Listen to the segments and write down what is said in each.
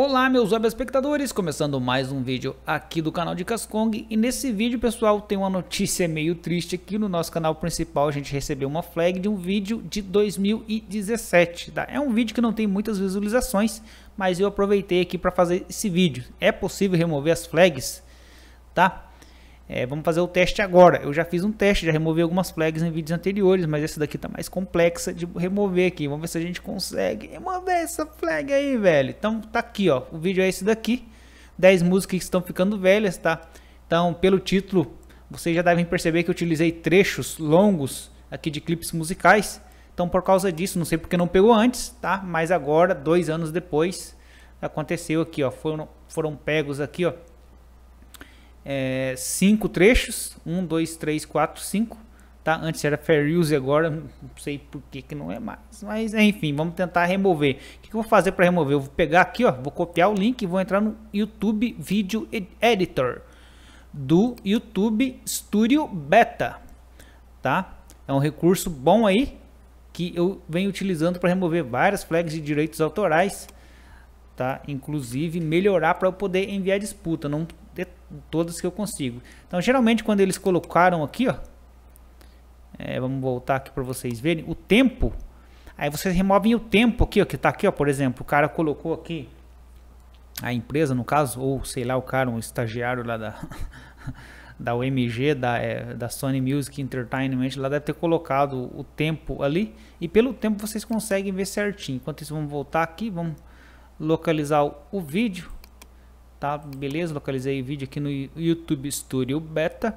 Olá meus web espectadores, começando mais um vídeo aqui do canal de Kong e nesse vídeo pessoal tem uma notícia meio triste aqui no nosso canal principal, a gente recebeu uma flag de um vídeo de 2017, tá? é um vídeo que não tem muitas visualizações, mas eu aproveitei aqui para fazer esse vídeo, é possível remover as flags, tá? É, vamos fazer o teste agora. Eu já fiz um teste, já removi algumas flags em vídeos anteriores, mas essa daqui tá mais complexa de remover aqui. Vamos ver se a gente consegue remover essa flag aí, velho. Então tá aqui, ó. O vídeo é esse daqui. 10 músicas que estão ficando velhas, tá? Então, pelo título, vocês já devem perceber que eu utilizei trechos longos aqui de clipes musicais. Então, por causa disso, não sei porque não pegou antes, tá? Mas agora, dois anos depois, aconteceu aqui, ó. Foram, foram pegos aqui, ó é, cinco trechos. Um, dois, três, quatro, cinco. Tá? Antes era fair use, agora não sei por que, que não é mais. Mas enfim, vamos tentar remover. O que, que eu vou fazer para remover? Eu vou pegar aqui, ó, vou copiar o link e vou entrar no YouTube Video Editor do YouTube Studio Beta, tá? É um recurso bom aí que eu venho utilizando para remover várias flags de direitos autorais, tá? Inclusive melhorar para eu poder enviar disputa, não ter todas que eu consigo. Então, geralmente, quando eles colocaram aqui, ó, é, vamos voltar aqui para vocês verem, o tempo, aí vocês removem o tempo aqui, ó, que está aqui, ó, por exemplo, o cara colocou aqui, a empresa, no caso, ou sei lá, o cara, um estagiário lá da, da UMG, da, é, da Sony Music Entertainment, lá deve ter colocado o tempo ali, e pelo tempo vocês conseguem ver certinho. Enquanto isso, vamos voltar aqui, vamos localizar o, o vídeo, tá? Beleza, localizei o vídeo aqui no YouTube Studio Beta.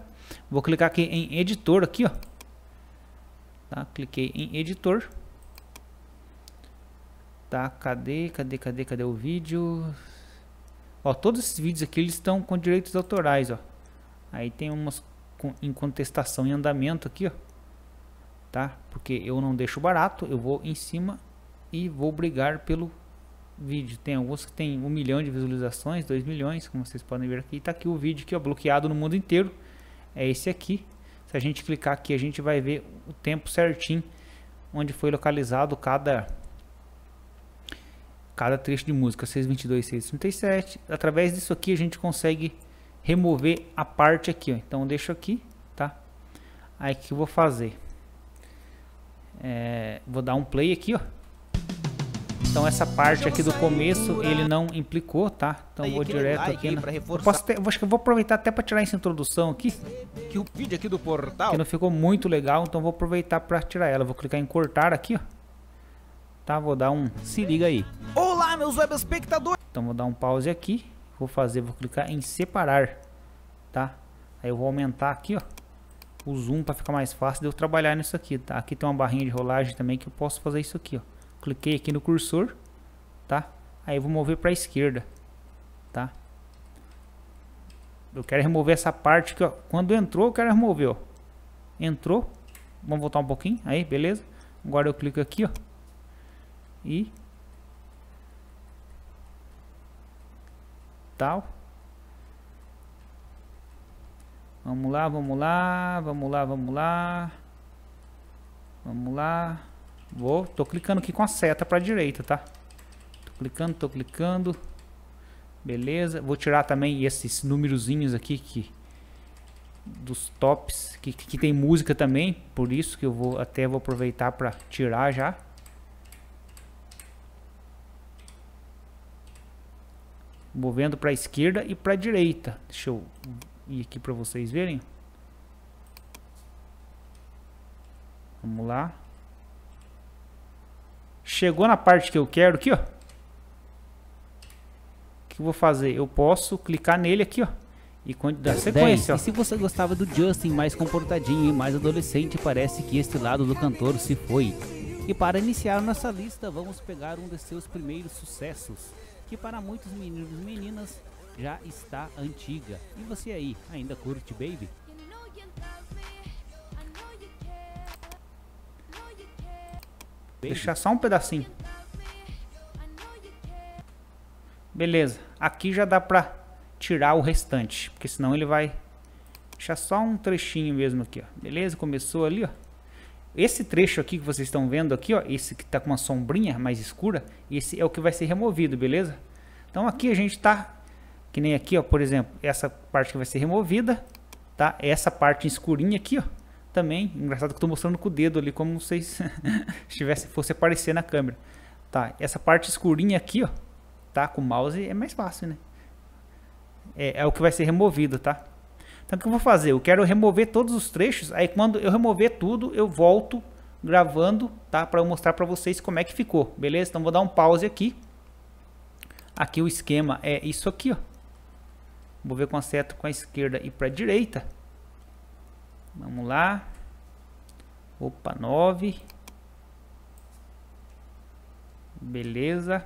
Vou clicar aqui em editor aqui, ó. Tá? Cliquei em editor. Tá? Cadê, cadê, cadê, cadê o vídeo? Ó, todos esses vídeos aqui eles estão com direitos autorais, ó. Aí tem umas com, em contestação em andamento aqui, ó. Tá? Porque eu não deixo barato, eu vou em cima e vou brigar pelo vídeo. Tem alguns que tem um milhão de visualizações, 2 milhões, como vocês podem ver aqui. Está aqui o vídeo que ó, é bloqueado no mundo inteiro. É esse aqui. Se a gente clicar aqui, a gente vai ver o tempo certinho onde foi localizado cada cada trecho de música, 622, 637. Através disso aqui a gente consegue remover a parte aqui, ó. Então deixo aqui, tá? Aí que eu vou fazer? É, vou dar um play aqui, ó. Então essa parte aqui do começo ele não implicou, tá? Então vou direto aqui. Na... Eu posso ter, acho que eu vou aproveitar até para tirar essa introdução aqui. Que o vídeo aqui do portal. Que não ficou muito legal, então vou aproveitar para tirar ela. Vou clicar em cortar aqui, ó. Tá? Vou dar um se liga aí. Olá, meus web espectadores. Então vou dar um pause aqui. Vou fazer, vou clicar em separar, tá? Aí eu vou aumentar aqui, ó o zoom para ficar mais fácil de eu trabalhar nisso aqui, tá? Aqui tem uma barrinha de rolagem também que eu posso fazer isso aqui, ó cliquei aqui no cursor, tá? Aí eu vou mover para a esquerda, tá? Eu quero remover essa parte que, ó, quando entrou, eu quero remover, ó. Entrou. Vamos voltar um pouquinho, aí, beleza? Agora eu clico aqui, ó. E tal. Vamos lá, vamos lá, vamos lá, vamos lá. Vamos lá. Vou, tô clicando aqui com a seta para direita, tá? Tô clicando, tô clicando. Beleza. Vou tirar também esses númerozinhos aqui que dos tops que, que tem música também, por isso que eu vou até vou aproveitar para tirar já. Movendo para a esquerda e para a direita. Deixa eu ir aqui para vocês verem. Vamos lá. Chegou na parte que eu quero aqui, ó. O que eu vou fazer? Eu posso clicar nele aqui, ó. E dar sequência. ó. E se você gostava do Justin mais comportadinho e mais adolescente, parece que este lado do cantor se foi. E para iniciar nossa lista, vamos pegar um de seus primeiros sucessos, que para muitos meninos e meninas já está antiga. E você aí, ainda curte Baby? Deixar só um pedacinho. Beleza. Aqui já dá pra tirar o restante, porque senão ele vai deixar só um trechinho mesmo aqui, ó. Beleza? Começou ali, ó. Esse trecho aqui que vocês estão vendo aqui, ó, esse que tá com uma sombrinha mais escura, esse é o que vai ser removido, beleza? Então aqui a gente tá que nem aqui, ó, por exemplo, essa parte que vai ser removida, tá? Essa parte escurinha aqui, ó, também, engraçado que eu estou mostrando com o dedo ali, como vocês estivesse, fosse aparecer na câmera. Tá, essa parte escurinha aqui, ó, tá, com o mouse é mais fácil, né? É, é o que vai ser removido, tá? Então o que eu vou fazer? Eu quero remover todos os trechos, aí quando eu remover tudo, eu volto gravando, tá? Para eu mostrar para vocês como é que ficou, beleza? Então vou dar um pause aqui. Aqui o esquema é isso aqui, ó. Vou ver com a seta com a esquerda e para a direita. Vamos lá. Opa, 9. Beleza.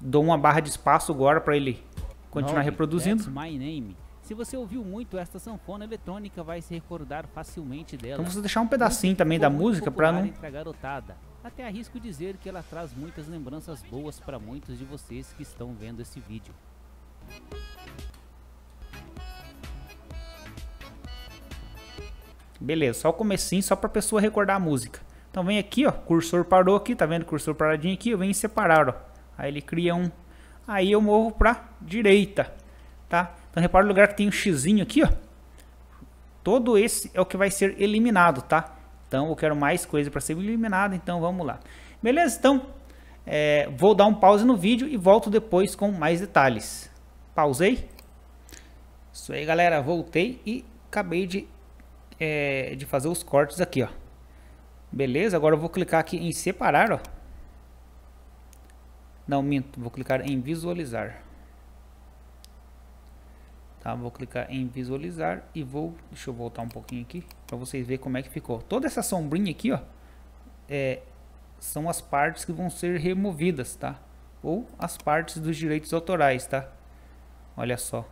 Dou uma barra de espaço agora para ele continuar Nove, reproduzindo. Se você ouviu muito esta sanfona eletrônica, vai se recordar facilmente dela. Então você deixar um pedacinho também da música para não até arrisco dizer que ela traz muitas lembranças boas para muitos de vocês que estão vendo esse vídeo. Beleza, só o comecinho, só para a pessoa recordar a música. Então vem aqui, ó, cursor parou aqui, tá vendo o cursor paradinho aqui? Eu venho separar, ó. Aí ele cria um. Aí eu movo para direita, tá? Então repara o lugar que tem um xizinho aqui, ó. Todo esse é o que vai ser eliminado, tá? Então eu quero mais coisa para ser eliminada, então vamos lá. Beleza? Então é, vou dar um pause no vídeo e volto depois com mais detalhes. Pausei. Isso aí galera, voltei e acabei de, é, de fazer os cortes aqui, ó. Beleza, agora eu vou clicar aqui em separar, ó. Não, minto, vou clicar em visualizar tá? Vou clicar em visualizar e vou, deixa eu voltar um pouquinho aqui para vocês verem como é que ficou. Toda essa sombrinha aqui, ó, é, são as partes que vão ser removidas, tá? Ou as partes dos direitos autorais, tá? Olha só.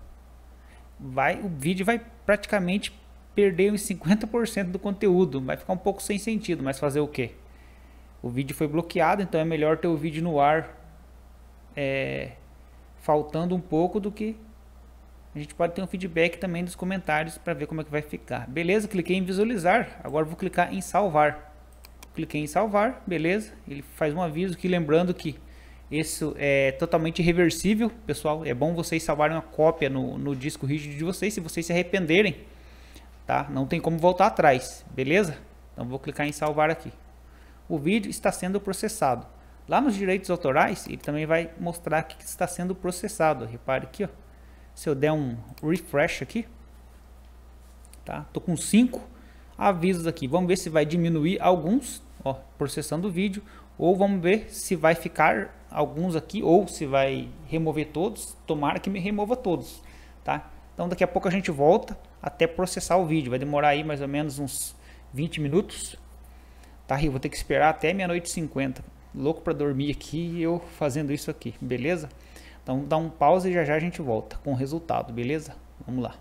Vai, o vídeo vai praticamente perder uns 50% do conteúdo, vai ficar um pouco sem sentido, mas fazer o quê? O vídeo foi bloqueado, então é melhor ter o vídeo no ar é, faltando um pouco do que a gente pode ter um feedback também dos comentários para ver como é que vai ficar. Beleza, cliquei em visualizar. Agora vou clicar em salvar. Cliquei em salvar, beleza. Ele faz um aviso que lembrando que isso é totalmente reversível, pessoal. É bom vocês salvarem uma cópia no, no disco rígido de vocês, se vocês se arrependerem. Tá? Não tem como voltar atrás, beleza? Então vou clicar em salvar aqui. O vídeo está sendo processado. Lá nos direitos autorais, ele também vai mostrar que está sendo processado. Repare aqui, ó. Se eu der um refresh aqui, tá? Tô com 5 avisos aqui. Vamos ver se vai diminuir alguns, ó, processando o vídeo, ou vamos ver se vai ficar alguns aqui ou se vai remover todos. Tomara que me remova todos, tá? Então daqui a pouco a gente volta até processar o vídeo. Vai demorar aí mais ou menos uns 20 minutos. Tá, eu vou ter que esperar até meia-noite e 50. Louco para dormir aqui e eu fazendo isso aqui, beleza? Então dá um pause e já já a gente volta com o resultado, beleza? Vamos lá.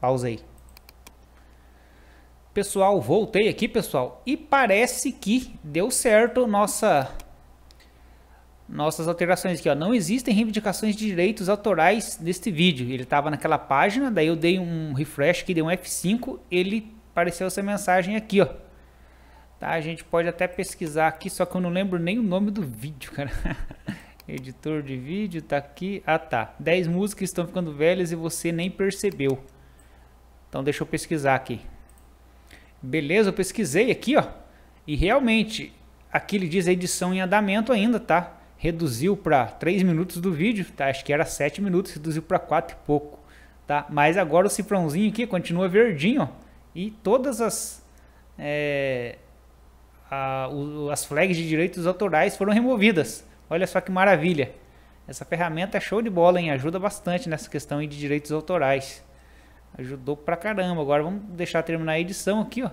Pausei. Pessoal, voltei aqui, pessoal, e parece que deu certo nossa nossas alterações aqui, ó. Não existem reivindicações de direitos autorais neste vídeo. Ele estava naquela página, daí eu dei um refresh que dei um F5, ele apareceu essa mensagem aqui, ó. Tá? A gente pode até pesquisar aqui, só que eu não lembro nem o nome do vídeo, cara. Editor de vídeo, tá aqui. Ah, tá. 10 músicas estão ficando velhas e você nem percebeu. Então deixa eu pesquisar aqui. Beleza, eu pesquisei aqui, ó. E realmente, aqui ele diz edição em andamento ainda, tá? Reduziu para 3 minutos do vídeo, tá? Acho que era 7 minutos, reduziu para 4 e pouco, tá? Mas agora o cifrãozinho aqui continua verdinho, ó. E todas as... É, a, o, as flags de direitos autorais foram removidas, Olha só que maravilha! Essa ferramenta é show de bola, hein? Ajuda bastante nessa questão de direitos autorais. Ajudou pra caramba. Agora vamos deixar terminar a edição aqui, ó.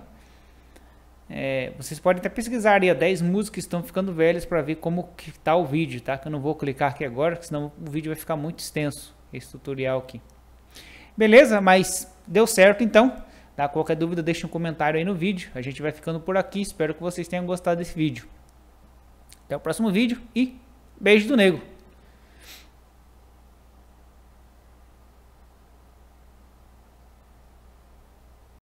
É, vocês podem até pesquisar aí, ó, 10 músicas que estão ficando velhas para ver como que tá o vídeo, tá? Que eu não vou clicar aqui agora, senão o vídeo vai ficar muito extenso, esse tutorial aqui. Beleza? Mas deu certo então. Tá? Qualquer dúvida, deixe um comentário aí no vídeo. A gente vai ficando por aqui. Espero que vocês tenham gostado desse vídeo. Até o próximo vídeo e Beijo do Negro.